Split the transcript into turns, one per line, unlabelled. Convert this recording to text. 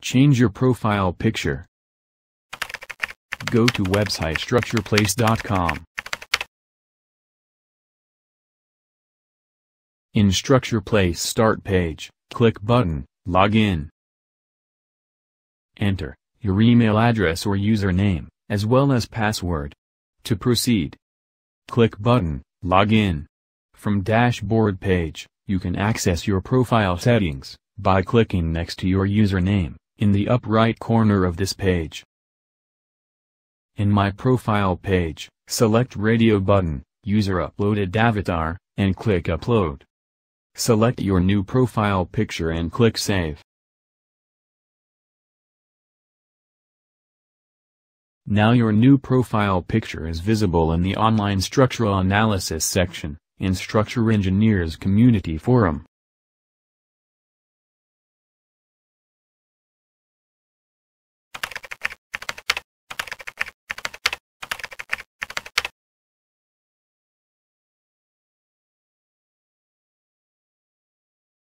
Change your profile picture. Go to website structureplace.com.
In Structure Place Start page, click button, Log in. Enter your email address or username, as well as password. To proceed, click button, Log in. From Dashboard page, you can access your profile settings by clicking next to your username in the upright right corner of this page. In my profile page, select radio button, user uploaded avatar, and click upload. Select your new profile picture and click save. Now your new profile picture is visible in the online structural analysis section, in Structure Engineers Community Forum.